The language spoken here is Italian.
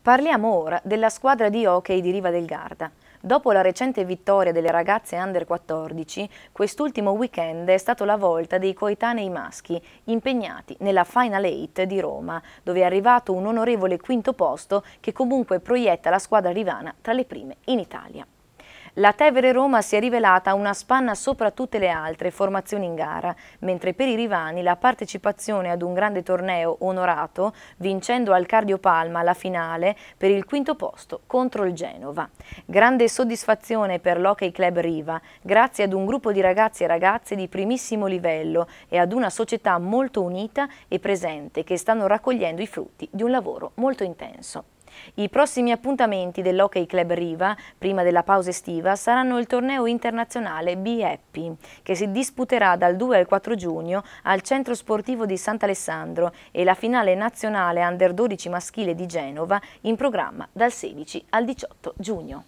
Parliamo ora della squadra di hockey di Riva del Garda. Dopo la recente vittoria delle ragazze under 14, quest'ultimo weekend è stato la volta dei coetanei maschi impegnati nella Final 8 di Roma, dove è arrivato un onorevole quinto posto che comunque proietta la squadra rivana tra le prime in Italia. La Tevere Roma si è rivelata una spanna sopra tutte le altre formazioni in gara, mentre per i rivani la partecipazione ad un grande torneo onorato, vincendo al Cardio Palma la finale per il quinto posto contro il Genova. Grande soddisfazione per l'Hockey Club Riva, grazie ad un gruppo di ragazzi e ragazze di primissimo livello e ad una società molto unita e presente che stanno raccogliendo i frutti di un lavoro molto intenso. I prossimi appuntamenti dell'Hockey Club Riva, prima della pausa estiva, saranno il torneo internazionale Be Happy, che si disputerà dal 2 al 4 giugno al Centro Sportivo di Sant'Alessandro e la finale nazionale Under 12 maschile di Genova in programma dal 16 al 18 giugno.